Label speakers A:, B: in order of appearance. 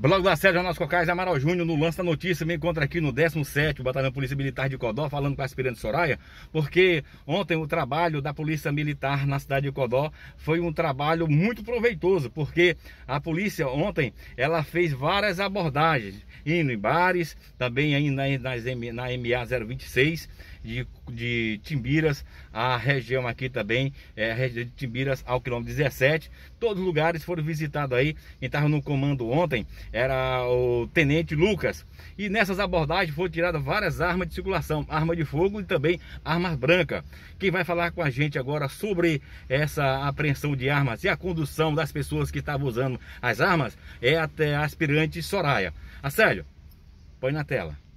A: Blog da Sede, Jornal Cocais, Amaral Júnior, no Lance da Notícia, me encontra aqui no 17 Batalhão Polícia Militar de Codó, falando com a aspirante Soraya, porque ontem o trabalho da Polícia Militar na cidade de Codó foi um trabalho muito proveitoso, porque a polícia ontem, ela fez várias abordagens, indo em bares, também aí na, nas, na MA 026, de de Timbiras a região aqui também, é, a região de Timbiras ao quilômetro 17. Todos os lugares foram visitados aí. Quem estava no comando ontem era o Tenente Lucas. E nessas abordagens foram tiradas várias armas de circulação, arma de fogo e também armas brancas. Quem vai falar com a gente agora sobre essa apreensão de armas e a condução das pessoas que estavam usando as armas é até a aspirante Soraya. Acélio, põe na tela.